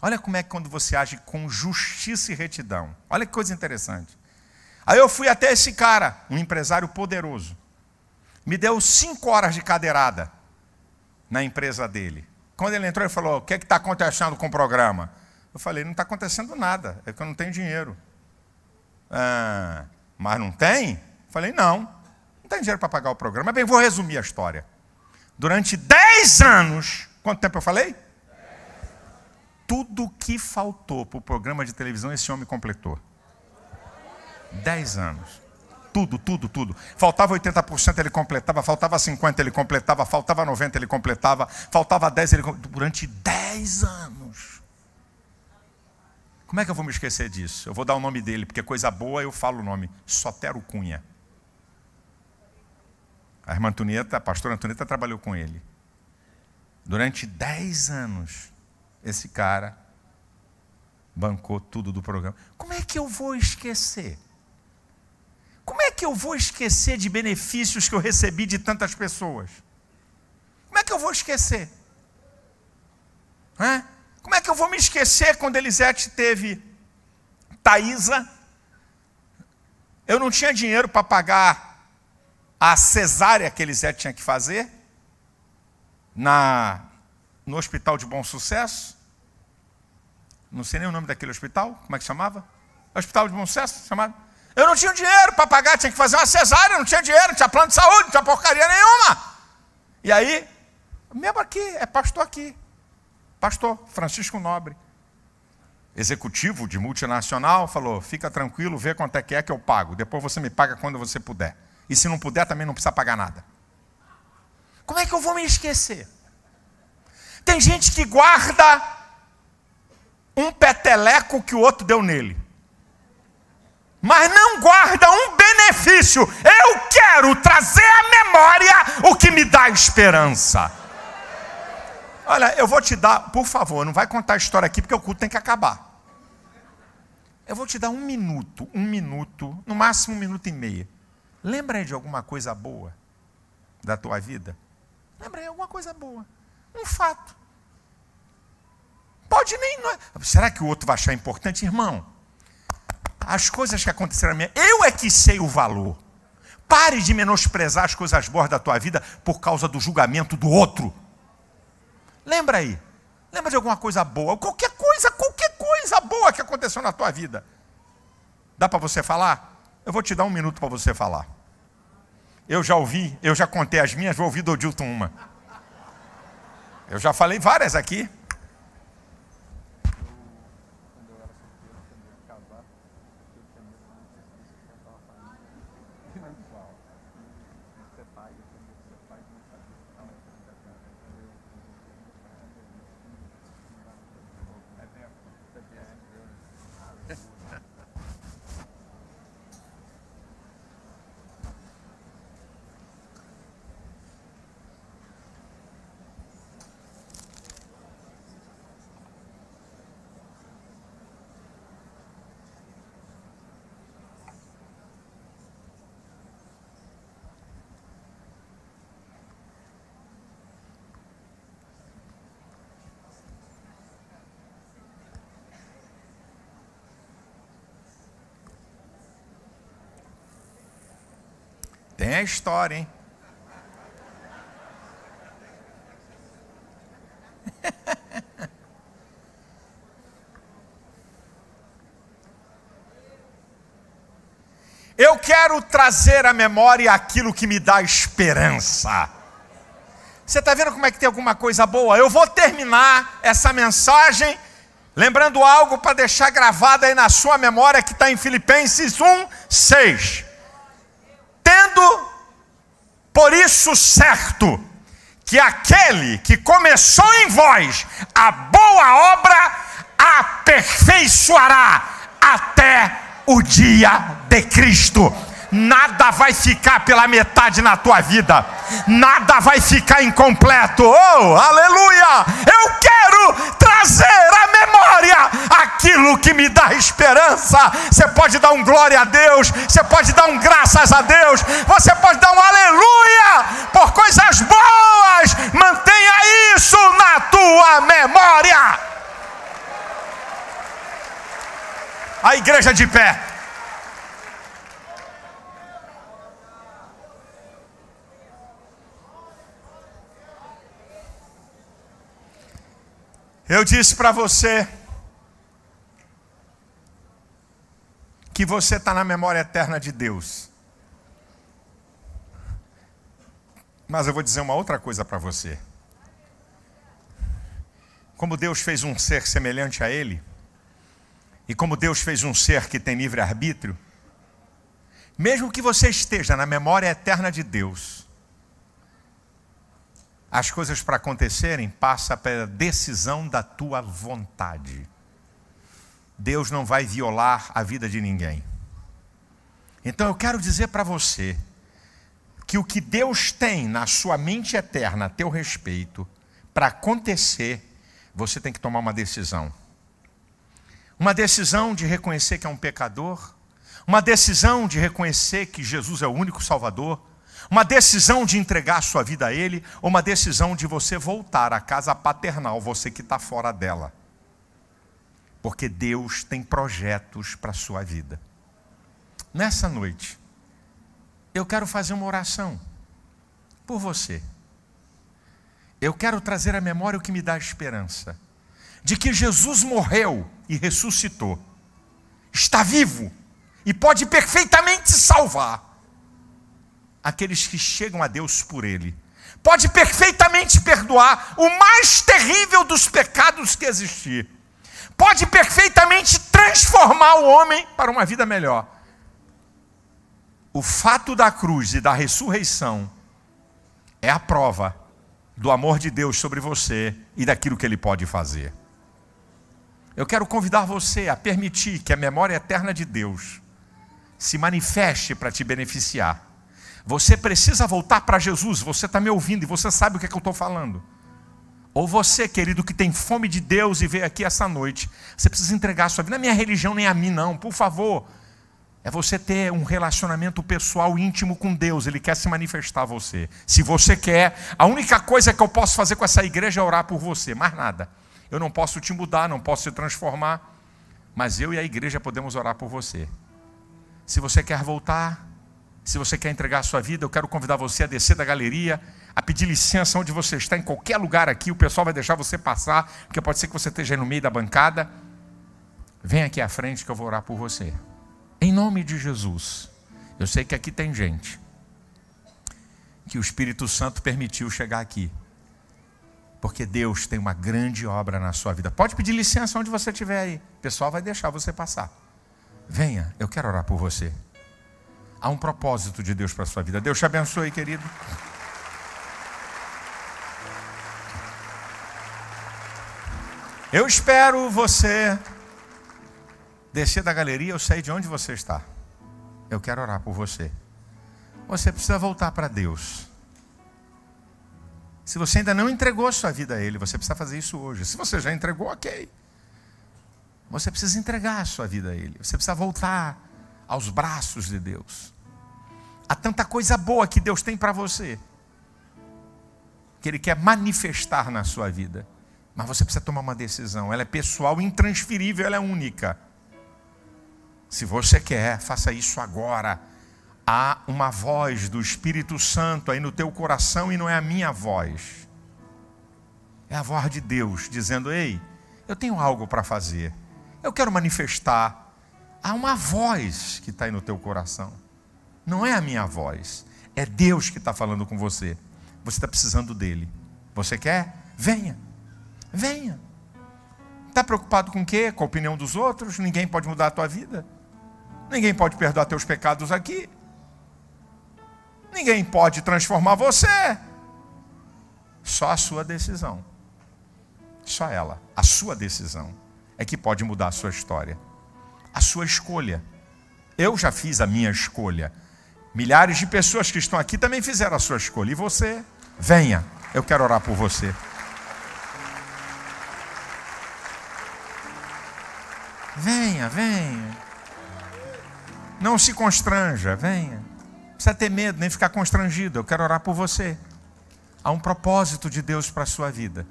S1: Olha como é que quando você age com justiça e retidão. Olha que coisa interessante. Aí eu fui até esse cara, um empresário poderoso. Me deu cinco horas de cadeirada na empresa dele. Quando ele entrou, ele falou: O que é está acontecendo com o programa? Eu falei: Não está acontecendo nada, é que eu não tenho dinheiro. Ah, mas não tem? Falei, não, não tem dinheiro para pagar o programa. Bem, vou resumir a história. Durante 10 anos, quanto tempo eu falei? Tudo que faltou para o programa de televisão, esse homem completou. 10 anos tudo, tudo, tudo. Faltava 80%, ele completava, faltava 50%, ele completava, faltava 90%, ele completava, faltava 10%, ele completava. Durante 10 anos. Como é que eu vou me esquecer disso? Eu vou dar o nome dele, porque coisa boa eu falo o nome. Sotero Cunha. A irmã Antonieta, a pastora Antonieta trabalhou com ele. Durante dez anos, esse cara bancou tudo do programa. Como é que eu vou esquecer? Como é que eu vou esquecer de benefícios que eu recebi de tantas pessoas? Como é que eu vou esquecer? Hã? Como é que eu vou me esquecer quando Elisete teve Taísa? Eu não tinha dinheiro para pagar a cesárea que Elisete tinha que fazer na, no hospital de bom sucesso. Não sei nem o nome daquele hospital, como é que chamava? Hospital de bom sucesso, chamado. Eu não tinha dinheiro para pagar, tinha que fazer uma cesárea, não tinha dinheiro, não tinha plano de saúde, não tinha porcaria nenhuma. E aí, mesmo aqui, é pastor aqui. Pastor Francisco Nobre, executivo de multinacional, falou: fica tranquilo, vê quanto é que é que eu pago, depois você me paga quando você puder. E se não puder, também não precisa pagar nada. Como é que eu vou me esquecer? Tem gente que guarda um peteleco que o outro deu nele. Mas não guarda um benefício. Eu quero trazer à memória o que me dá esperança. Olha, eu vou te dar, por favor, não vai contar a história aqui porque o culto tem que acabar. Eu vou te dar um minuto, um minuto, no máximo um minuto e meio. Lembra aí de alguma coisa boa da tua vida? Lembra aí alguma coisa boa. Um fato. Pode nem. É. Será que o outro vai achar importante, irmão? As coisas que aconteceram na minha. Eu é que sei o valor. Pare de menosprezar as coisas boas da tua vida por causa do julgamento do outro. Lembra aí. Lembra de alguma coisa boa? Qualquer coisa, qualquer coisa boa que aconteceu na tua vida. Dá para você falar? Eu vou te dar um minuto para você falar. Eu já ouvi, eu já contei as minhas, vou ouvir do Dilton uma. Eu já falei várias aqui. história, hein? Eu quero trazer à memória aquilo que me dá esperança. Você está vendo como é que tem alguma coisa boa? Eu vou terminar essa mensagem lembrando algo para deixar gravado aí na sua memória que está em Filipenses 1, 6. Tendo por isso, certo que aquele que começou em vós a boa obra aperfeiçoará até o dia de Cristo. Nada vai ficar pela metade na tua vida, nada vai ficar incompleto. Oh, aleluia! Eu quero trazer a memória glória aquilo que me dá esperança. Você pode dar um glória a Deus, você pode dar um graças a Deus, você pode dar um aleluia por coisas boas. Mantenha isso na tua memória. A igreja de pé. Eu disse para você que você está na memória eterna de Deus. Mas eu vou dizer uma outra coisa para você. Como Deus fez um ser semelhante a Ele, e como Deus fez um ser que tem livre-arbítrio, mesmo que você esteja na memória eterna de Deus, as coisas para acontecerem passa pela decisão da tua vontade. Deus não vai violar a vida de ninguém. Então eu quero dizer para você que o que Deus tem na sua mente eterna a teu respeito, para acontecer, você tem que tomar uma decisão. Uma decisão de reconhecer que é um pecador, uma decisão de reconhecer que Jesus é o único Salvador, uma decisão de entregar sua vida a Ele, ou uma decisão de você voltar à casa paternal, você que está fora dela porque Deus tem projetos para a sua vida. Nessa noite, eu quero fazer uma oração por você. Eu quero trazer à memória o que me dá esperança de que Jesus morreu e ressuscitou, está vivo e pode perfeitamente salvar aqueles que chegam a Deus por Ele, pode perfeitamente perdoar o mais terrível dos pecados que existir pode perfeitamente transformar o homem para uma vida melhor. O fato da cruz e da ressurreição é a prova do amor de Deus sobre você e daquilo que ele pode fazer. Eu quero convidar você a permitir que a memória eterna de Deus se manifeste para te beneficiar. Você precisa voltar para Jesus, você está me ouvindo e você sabe o que, é que eu estou falando. Ou você, querido, que tem fome de Deus e veio aqui essa noite, você precisa entregar a sua vida. Não é minha religião nem a mim, não, por favor. É você ter um relacionamento pessoal íntimo com Deus, Ele quer se manifestar a você. Se você quer, a única coisa que eu posso fazer com essa igreja é orar por você, mais nada. Eu não posso te mudar, não posso te transformar, mas eu e a igreja podemos orar por você. Se você quer voltar, se você quer entregar a sua vida, eu quero convidar você a descer da galeria a pedir licença onde você está, em qualquer lugar aqui, o pessoal vai deixar você passar, porque pode ser que você esteja no meio da bancada. Vem aqui à frente que eu vou orar por você. Em nome de Jesus. Eu sei que aqui tem gente que o Espírito Santo permitiu chegar aqui. Porque Deus tem uma grande obra na sua vida. Pode pedir licença onde você estiver aí. O pessoal vai deixar você passar. Venha, eu quero orar por você. Há um propósito de Deus para a sua vida. Deus te abençoe, querido. Eu espero você descer da galeria, eu sei de onde você está. Eu quero orar por você. Você precisa voltar para Deus. Se você ainda não entregou a sua vida a Ele, você precisa fazer isso hoje. Se você já entregou, ok. Você precisa entregar a sua vida a Ele. Você precisa voltar aos braços de Deus. Há tanta coisa boa que Deus tem para você, que Ele quer manifestar na sua vida. Mas você precisa tomar uma decisão. Ela é pessoal, intransferível, ela é única. Se você quer, faça isso agora. Há uma voz do Espírito Santo aí no teu coração e não é a minha voz. É a voz de Deus dizendo: Ei, eu tenho algo para fazer. Eu quero manifestar. Há uma voz que está aí no teu coração. Não é a minha voz. É Deus que está falando com você. Você está precisando dele. Você quer? Venha. Venha. Está preocupado com o quê? Com a opinião dos outros? Ninguém pode mudar a tua vida. Ninguém pode perdoar teus pecados aqui. Ninguém pode transformar você. Só a sua decisão. Só ela. A sua decisão é que pode mudar a sua história. A sua escolha. Eu já fiz a minha escolha. Milhares de pessoas que estão aqui também fizeram a sua escolha. E você? Venha, eu quero orar por você. Venha, venha. Não se constranja, venha. Não precisa ter medo, nem ficar constrangido. Eu quero orar por você. Há um propósito de Deus para a sua vida.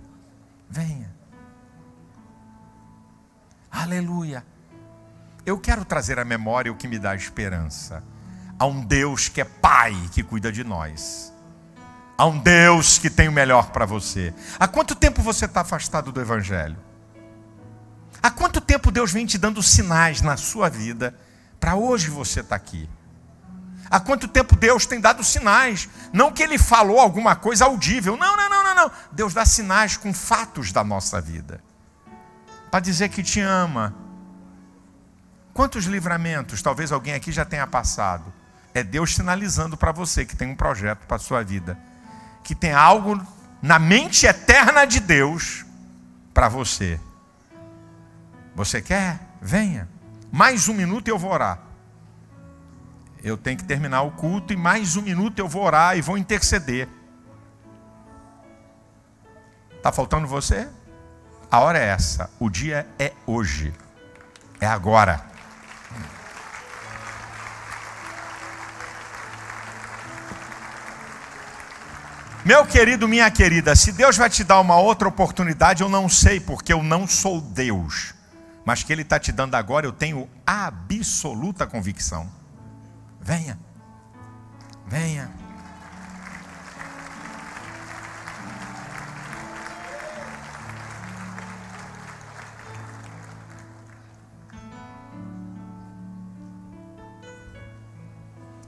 S1: Venha. Aleluia. Eu quero trazer à memória o que me dá esperança. Há um Deus que é Pai, que cuida de nós. Há um Deus que tem o melhor para você. Há quanto tempo você está afastado do Evangelho? Há quanto tempo Deus vem te dando sinais na sua vida para hoje você estar tá aqui? Há quanto tempo Deus tem dado sinais? Não que ele falou alguma coisa audível. Não, não, não, não, não. Deus dá sinais com fatos da nossa vida. Para dizer que te ama. Quantos livramentos talvez alguém aqui já tenha passado? É Deus sinalizando para você que tem um projeto para a sua vida, que tem algo na mente eterna de Deus para você. Você quer? Venha. Mais um minuto eu vou orar. Eu tenho que terminar o culto e mais um minuto eu vou orar e vou interceder. Está faltando você? A hora é essa. O dia é hoje. É agora. Meu querido, minha querida, se Deus vai te dar uma outra oportunidade, eu não sei, porque eu não sou Deus mas que Ele está te dando agora, eu tenho absoluta convicção. Venha, venha.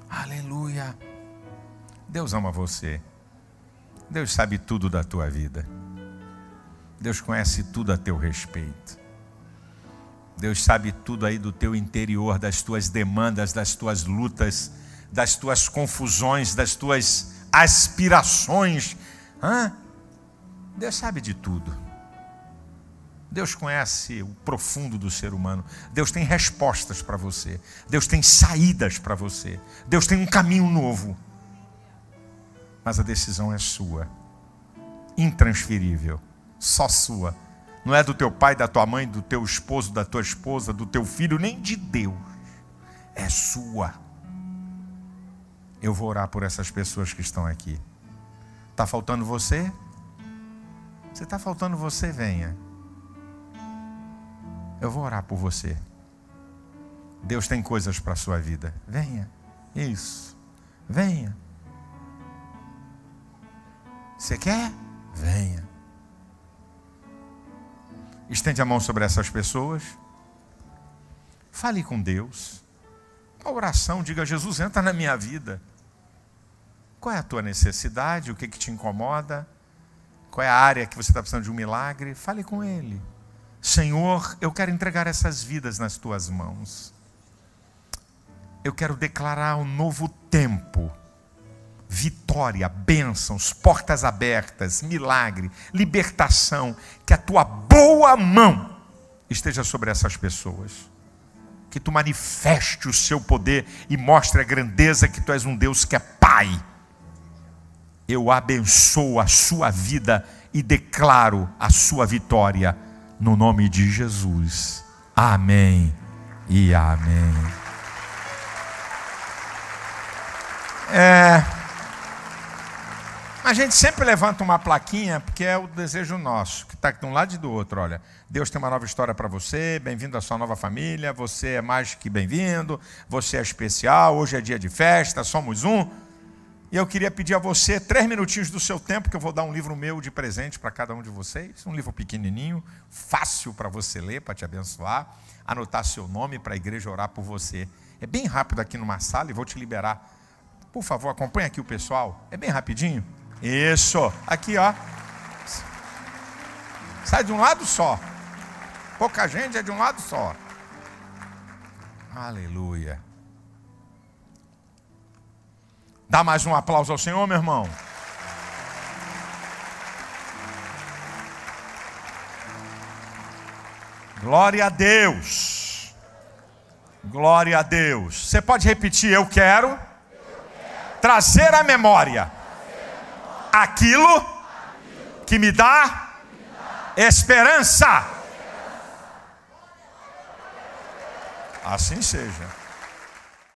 S1: Aleluia. Deus ama você. Deus sabe tudo da tua vida. Deus conhece tudo a teu respeito. Deus sabe tudo aí do teu interior, das tuas demandas, das tuas lutas, das tuas confusões, das tuas aspirações. Hã? Deus sabe de tudo. Deus conhece o profundo do ser humano. Deus tem respostas para você. Deus tem saídas para você. Deus tem um caminho novo. Mas a decisão é sua, intransferível, só sua não é do teu pai, da tua mãe, do teu esposo, da tua esposa, do teu filho, nem de Deus. É sua. Eu vou orar por essas pessoas que estão aqui. Está faltando você? Você está faltando você, venha. Eu vou orar por você. Deus tem coisas para a sua vida. Venha. Isso. Venha. Você quer? Venha. Estende a mão sobre essas pessoas. Fale com Deus. Uma oração, diga: Jesus, entra na minha vida. Qual é a tua necessidade? O que, que te incomoda? Qual é a área que você está precisando de um milagre? Fale com Ele. Senhor, eu quero entregar essas vidas nas tuas mãos. Eu quero declarar um novo tempo vitória, bênçãos, portas abertas, milagre, libertação, que a tua boa tua mão esteja sobre essas pessoas. Que tu manifeste o seu poder e mostre a grandeza que tu és um Deus que é Pai. Eu abençoo a sua vida e declaro a sua vitória no nome de Jesus. Amém e amém. É. A gente sempre levanta uma plaquinha, porque é o desejo nosso, que está de um lado e do outro. Olha, Deus tem uma nova história para você, bem-vindo à sua nova família, você é mais que bem-vindo, você é especial, hoje é dia de festa, somos um. E eu queria pedir a você três minutinhos do seu tempo, que eu vou dar um livro meu de presente para cada um de vocês. Um livro pequenininho, fácil para você ler, para te abençoar. Anotar seu nome para a igreja orar por você. É bem rápido aqui numa sala e vou te liberar. Por favor, acompanha aqui o pessoal. É bem rapidinho. Isso. Aqui, ó. Sai de um lado só. Pouca gente é de um lado só. Aleluia. Dá mais um aplauso ao Senhor, meu irmão. Glória a Deus. Glória a Deus. Você pode repetir: Eu quero, Eu quero. trazer a memória aquilo que me dá esperança. Assim seja.